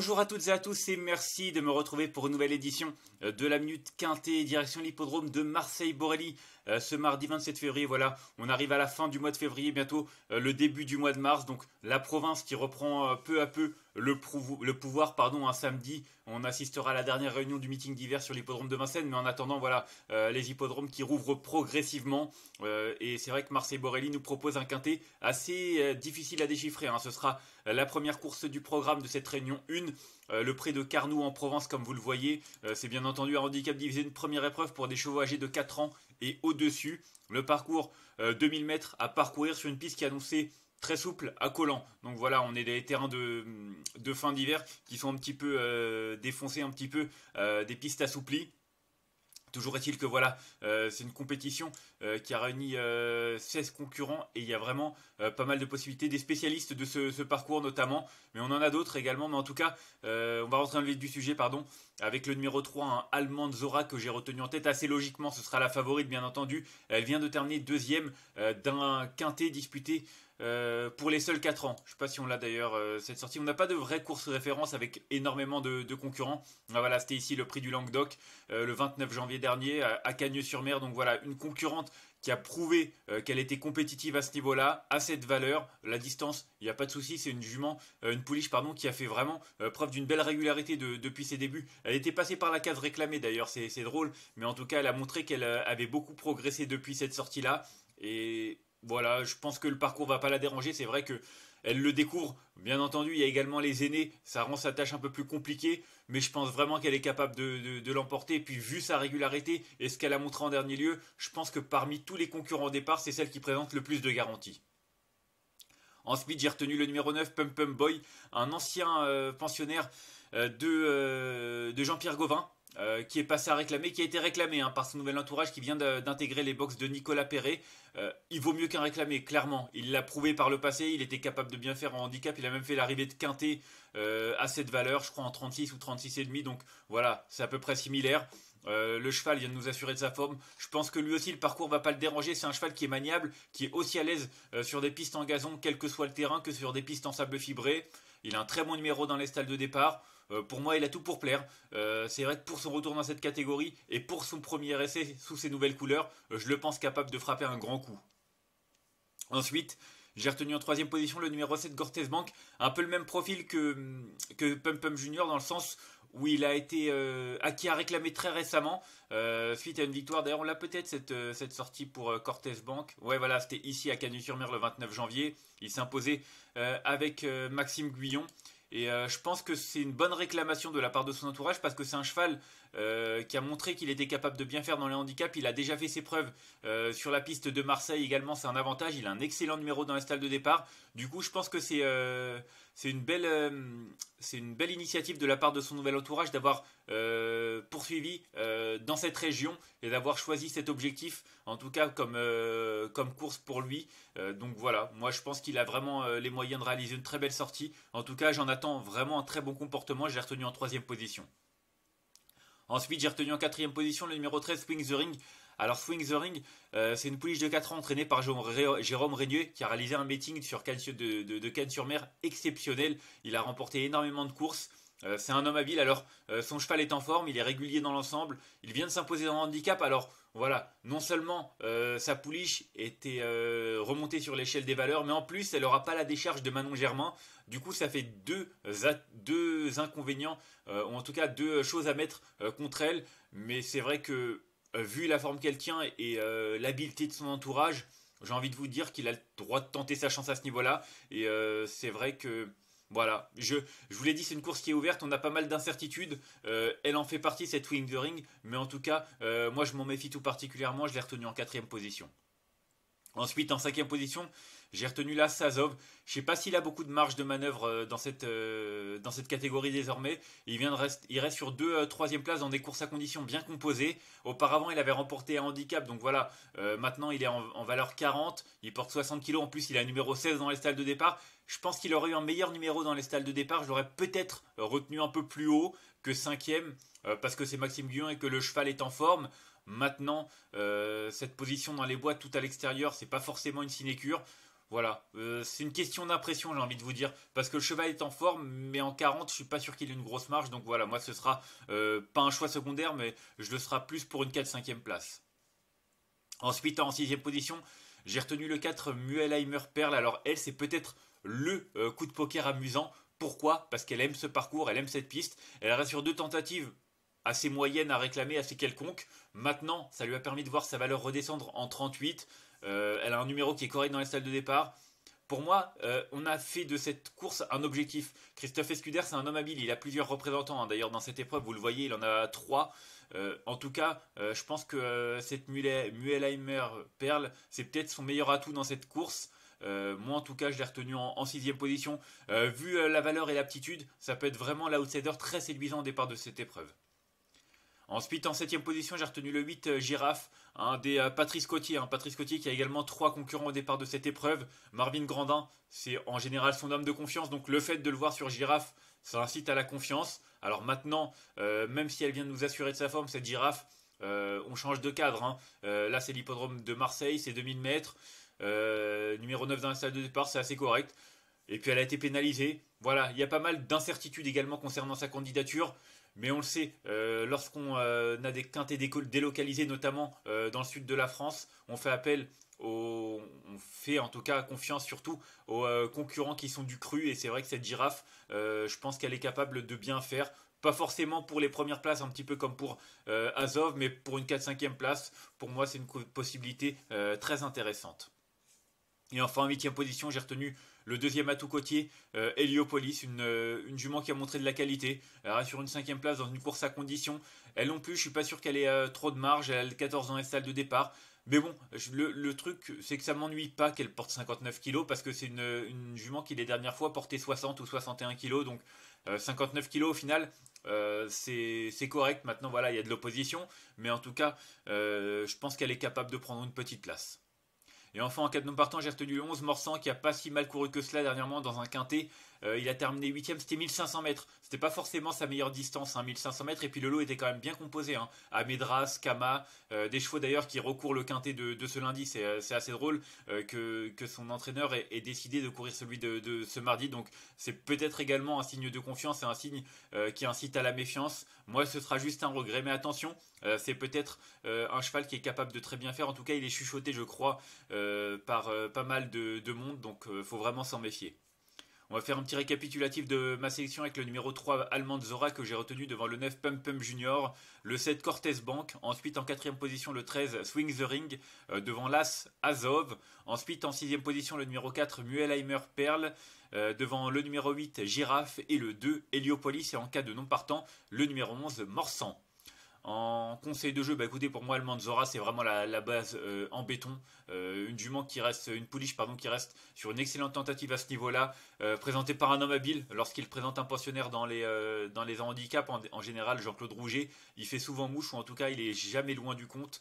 Bonjour à toutes et à tous et merci de me retrouver pour une nouvelle édition euh, de la Minute Quintée, direction l'hippodrome de Marseille-Borelli euh, ce mardi 27 février. Voilà, on arrive à la fin du mois de février, bientôt euh, le début du mois de mars. Donc la province qui reprend euh, peu à peu le, pouvoir pardon, un samedi. On assistera à la dernière réunion du meeting d'hiver sur l'hippodrome de Vincennes. Mais en attendant, voilà, les hippodromes qui rouvrent progressivement. et c'est vrai que Marseille Borelli nous propose un quintet assez difficile à déchiffrer. Hein. Ce sera la première course du programme de cette réunion une, le prix de Carnoux en Provence, comme vous le voyez, c'est bien entendu un handicap divisé une première épreuve pour des chevaux âgés de 4 ans et au-dessus. Le parcours 2000 euh, mètres à parcourir sur une piste qui est annoncée très souple à collant. Donc voilà, on est des terrains mm, de, fin d'hiver qui sont un petit peu euh, défoncés, un petit peu euh, des pistes assouplies. Toujours est-il que voilà, c'est une compétition qui a réuni 16 concurrents et il y a vraiment pas mal de possibilités, des spécialistes de ce, parcours notamment, mais on en a d'autres également, mais en tout cas, on va rentrer dans le vif du sujet, pardon. Avec le numéro 3, un hein, Allemande Zora que j'ai retenu en tête assez logiquement, ce sera la favorite bien entendu. Elle vient de terminer deuxième euh, d'un quintet disputé euh, pour les seuls 4 ans. Je ne sais pas si on l'a d'ailleurs euh, cette sortie. On n'a pas de vraie course référence avec énormément de, concurrents. Ah, voilà, c'était ici le prix du Languedoc le 29 janvier dernier à, à Cagnes-sur-Mer. Donc voilà, une concurrente qui a prouvé euh, qu'elle était compétitive à ce niveau-là, à cette valeur, la distance, il n'y a pas de souci, c'est une jument, euh, une pouliche pardon, qui a fait vraiment euh, preuve d'une belle régularité depuis ses débuts. Elle était passée par la case réclamée d'ailleurs, c'est drôle, mais en tout cas elle a montré qu'elle avait beaucoup progressé depuis cette sortie-là, et voilà, je pense que le parcours va pas la déranger, c'est vrai que elle le découvre. Bien entendu, il y a également les aînés, ça rend sa tâche un peu plus compliquée, mais je pense vraiment qu'elle est capable de, l'emporter. Et puis, vu sa régularité et ce qu'elle a montré en dernier lieu, je pense que parmi tous les concurrents au départ, c'est celle qui présente le plus de garanties. Ensuite, j'ai retenu le numéro 9, Pum Pum Boy, un ancien euh, pensionnaire euh, de, euh, de Jean-Pierre Gauvin, euh, qui est passé à réclamer, qui a été réclamé hein, par son nouvel entourage qui vient d'intégrer les box de Nicolas Perret. Euh, il vaut mieux qu'un réclamé, clairement. Il l'a prouvé par le passé, il était capable de bien faire en handicap, il a même fait l'arrivée de Quintet euh, à cette valeur, je crois en 36 ou 36,5, donc voilà, c'est à peu près similaire. le cheval vient de nous assurer de sa forme. Je pense que lui aussi, le parcours va pas le déranger. C'est un cheval qui est maniable, qui est aussi à l'aise sur des pistes en gazon, quel que soit le terrain, que sur des pistes en sable fibré. Il a un très bon numéro dans les stalles de départ. Euh, pour moi, il a tout pour plaire. Euh, c'est vrai que pour son retour dans cette catégorie et pour son premier essai sous ses nouvelles couleurs, euh, je le pense capable de frapper un grand coup. Ensuite, j'ai retenu en troisième position le numéro 7 Gortez Bank, un peu le même profil que, que Pum Pum Junior dans le sens où il a été euh, à qui a réclamé très récemment euh, suite à une victoire. D'ailleurs, on l'a peut-être cette, euh, sortie pour euh, Cortez Bank. Ouais, voilà, c'était ici à canut sur mer le 29 janvier. Il s'imposait avec Maxime Guyon. Et je pense que c'est une bonne réclamation de la part de son entourage parce que c'est un cheval euh, qui a montré qu'il était capable de bien faire dans les handicaps. Il a déjà fait ses preuves euh, sur la piste de Marseille également, c'est un avantage. Il a un excellent numéro dans la stade de départ. Du coup, je pense que euh, c'est une, belle initiative de la part de son nouvel entourage d'avoir poursuivi dans cette région et d'avoir choisi cet objectif, en tout cas comme, comme course pour lui. donc voilà, moi je pense qu'il a vraiment les moyens de réaliser une très belle sortie. En tout cas, j'en attends vraiment un très bon comportement. J'ai retenu en troisième position. Ensuite, j'ai retenu en quatrième position le numéro 13, Swing the Ring. Alors Swing the Ring, euh, c'est une pouliche de 4 ans entraînée par Jérôme Régnier qui a réalisé un meeting sur de, de Cannes sur mer exceptionnel. Il a remporté énormément de courses. Euh, c'est un homme habile, alors euh, son cheval est en forme, il est régulier dans l'ensemble, il vient de s'imposer dans le handicap, alors voilà, non seulement euh, sa pouliche était remontée sur l'échelle des valeurs, mais en plus elle n'aura pas la décharge de Manon Germain, du coup ça fait deux, deux inconvénients, ou en tout cas deux choses à mettre contre elle, mais c'est vrai que vu la forme qu'elle tient et l'habileté de son entourage, j'ai envie de vous dire qu'il a le droit de tenter sa chance à ce niveau-là, et c'est vrai que voilà, je, vous l'ai dit, c'est une course qui est ouverte, on a pas mal d'incertitudes, euh, elle en fait partie cette Wing Ring, mais en tout cas, euh, moi je m'en méfie tout particulièrement, je l'ai retenue en quatrième position. Ensuite, en cinquième position, j'ai retenu la Sazov. Je sais pas s'il a beaucoup de marge de manœuvre euh, euh, dans cette, catégorie désormais. Il, reste, il reste sur deux euh, troisième places dans des courses à conditions bien composées. Auparavant, il avait remporté un handicap, donc voilà. maintenant, il est en, valeur 40. Il porte 60 kg. En plus, il a un numéro 16 dans les stalles de départ. Je pense qu'il aurait eu un meilleur numéro dans les stalles de départ. Je l'aurais peut-être retenu un peu plus haut que cinquième, parce que c'est Maxime Guillon et que le cheval est en forme. Maintenant, euh, cette position dans les bois, tout à l'extérieur, c'est pas forcément une sinécure. Voilà, euh, c'est une question d'impression, j'ai envie de vous dire, parce que le cheval est en forme, mais en 40, je suis pas sûr qu'il ait une grosse marge, donc voilà, moi ce sera euh, pas un choix secondaire, mais je le serai plus pour une 4-5e place. Ensuite, en 6 position, j'ai retenu le 4 muellheimer Perle. Alors elle, c'est peut-être le coup de poker amusant. Pourquoi Parce qu'elle aime ce parcours, elle aime cette piste. Elle reste sur deux tentatives assez moyenne à réclamer, assez quelconque. Maintenant, ça lui a permis de voir sa valeur redescendre en 38. Euh, elle a un numéro qui est correct dans les salles de départ. Pour moi, euh, on a fait de cette course un objectif. Christophe Escuder, c'est un homme habile. Il a plusieurs représentants. Hein. D'ailleurs, dans cette épreuve, vous le voyez, il en a trois. Euh, en tout cas, je pense que cette Muelheimer Perle, c'est peut-être son meilleur atout dans cette course. moi, en tout cas, je l'ai retenu en, sixième position. vu la valeur et l'aptitude, ça peut être vraiment l'outsider très séduisant au départ de cette épreuve. Ensuite, en septième position, j'ai retenu le 8 euh, Giraffe, un des euh, Patrice Cotier. Hein. Patrice Cotier qui a également trois concurrents au départ de cette épreuve. Marvin Grandin, c'est en général son homme de confiance, donc le fait de le voir sur Giraffe, ça incite à la confiance. Alors maintenant, euh, même si elle vient de nous assurer de sa forme, cette Giraffe, on change de cadre. Hein. là, c'est l'hippodrome de Marseille, c'est 2000 mètres. numéro 9 dans la salle de départ, c'est assez correct. Et puis elle a été pénalisée. Voilà, il y a pas mal d'incertitudes également concernant sa candidature. Mais on le sait, euh, lorsqu'on euh, a des quintés délocalisés, notamment euh, dans le sud de la France, on fait appel on fait en tout cas confiance surtout aux concurrents qui sont du cru. Et c'est vrai que cette girafe, je pense qu'elle est capable de bien faire. Pas forcément pour les premières places, un petit peu comme pour Azov, mais pour une 4-5e place, pour moi, c'est une possibilité très intéressante. Et enfin, en huitième position, j'ai retenu le deuxième atout côtier, Heliopolis, euh, euh, une, jument qui a montré de la qualité. Elle reste sur une cinquième place dans une course à condition. Elle non plus, je suis pas sûr qu'elle ait euh, trop de marge. Elle a 14 ans et salle de départ. Mais bon, le, truc, c'est que ça m'ennuie pas qu'elle porte 59 kg parce que c'est une, jument qui les dernières fois portait 60 ou 61 kg. Donc 59 kg au final, c'est correct. Maintenant, voilà, il y a de l'opposition. Mais en tout cas, je pense qu'elle est capable de prendre une petite place. Et enfin, en cas de non partant, j'ai retenu le 11 Morsan qui a pas si mal couru que cela dernièrement dans un quintet euh, il a terminé 8 c'était 1500 mètres. C'était pas forcément sa meilleure distance, 1500 hein, mètres. Et puis le lot était quand même bien composé. Hein, Kama, euh, des chevaux d'ailleurs qui recourent le quintet de, ce lundi. C'est euh, assez drôle que, son entraîneur ait, décidé de courir celui de, ce mardi. Donc c'est peut-être également un signe de confiance et un signe qui incite à la méfiance. Moi, ce sera juste un regret. Mais attention, c'est peut-être un cheval qui est capable de très bien faire. En tout cas, il est chuchoté, je crois, par pas mal de, de monde. Donc faut vraiment s'en méfier. On va faire un petit récapitulatif de ma sélection avec le numéro 3 Allemand Zora que j'ai retenu devant le 9 Pump Pump Junior, le 7 Cortez Bank, ensuite en quatrième position le 13 Swing the Ring euh, devant l'As Azov, ensuite en sixième position le numéro 4 Muellheimer Perle, euh, devant le numéro 8 Giraffe et le 2 Heliopolis et en cas de non partant le numéro 11 Morsan. En conseil de jeu, bah écoutez, pour moi, le Manzora, c'est vraiment la, base euh, en béton. Euh, une jument qui reste, une pouliche, pardon, qui reste sur une excellente tentative à ce niveau-là, Présenté euh, présentée par un homme habile. Lorsqu'il présente un pensionnaire dans les, dans les handicaps, en, général, Jean-Claude Rouget, il fait souvent mouche, ou en tout cas, il est jamais loin du compte.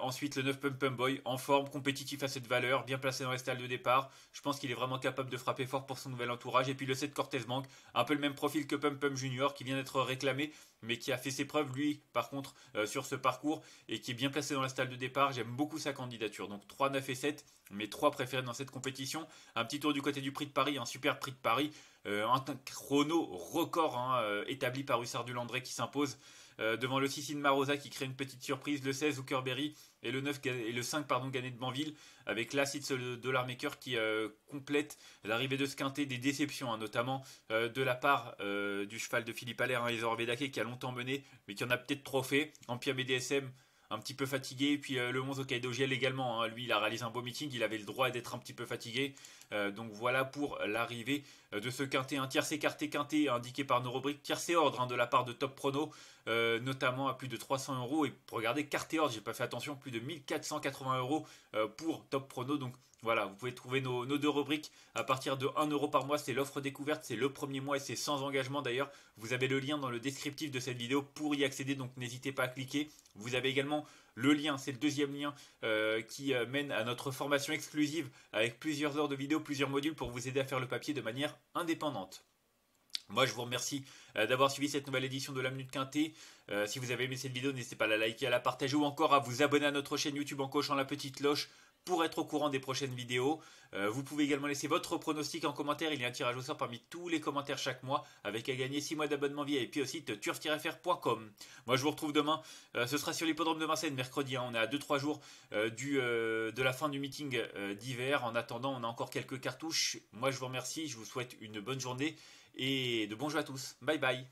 ensuite, le 9 Pump Pump Boy, en forme, compétitif à cette valeur, bien placé dans les stalles de départ. Je pense qu'il est vraiment capable de frapper fort pour son nouvel entourage. Et puis le 7 Cortez Bank, un peu le même profil que Pump Pump Junior, qui vient d'être réclamé mais qui a fait ses preuves lui par contre euh, sur ce parcours et qui est bien placé dans la stalle de départ. J'aime beaucoup sa candidature. Donc 3, 9 et 7, mes 3 préférés dans cette compétition. Un petit tour du côté du prix de Paris, un super prix de Paris, euh, un chrono record hein, euh, établi par Hussard du Landré qui s'impose. Euh, devant le 6 de Marosa qui crée une petite surprise, le 16 Zuckerberry et le 9 et le 5 pardon gagné de Banville avec l'assist euh, de maker qui euh, complète l'arrivée de ce quintet des déceptions hein, notamment de la part du cheval de Philippe Allaire les hein, Isor qui a longtemps mené mais qui en a peut-être trop fait. Empire BDSM un petit peu fatigué. puis le 11 Kaido Giel également. Hein. Lui, il a réalisé un beau meeting. Il avait le droit d'être un petit peu fatigué. donc voilà pour l'arrivée euh, de ce quintet, un tiercé écarté quintet indiqué par nos rubriques tiercé ordre hein, de la part de Top Prono, euh, notamment à plus de 300 euros. Et regardez, quarté ordre, j'ai pas fait attention, plus de 1480 euros euh, pour Top Prono. Donc voilà, vous pouvez trouver nos, nos deux rubriques à partir de 1 euro par mois. C'est l'offre découverte, c'est le premier mois et c'est sans engagement d'ailleurs. Vous avez le lien dans le descriptif de cette vidéo pour y accéder, donc n'hésitez pas à cliquer. Vous avez également le lien, c'est le deuxième lien euh, qui euh, mène à notre formation exclusive avec plusieurs heures de vidéos, plusieurs modules pour vous aider à faire le papier de manière indépendante. Moi, je vous remercie euh, d'avoir suivi cette nouvelle édition de la Minute Quintée. si vous avez aimé cette vidéo, n'hésitez pas à la liker, à la partager ou encore à vous abonner à notre chaîne YouTube en cochant la petite cloche pour être au courant des prochaines vidéos. Euh, vous pouvez également laisser votre pronostic en commentaire. Il y a un tirage au sort parmi tous les commentaires chaque mois avec à gagner 6 mois d'abonnement via et puis aussi turf-fr.com. Moi, je vous retrouve demain. Euh, ce sera sur l'hippodrome de Marseille, mercredi. Hein. On est à 2-3 jours euh, du, de la fin du meeting d'hiver. En attendant, on a encore quelques cartouches. Moi, je vous remercie. Je vous souhaite une bonne journée et de bons jeux à tous. Bye bye.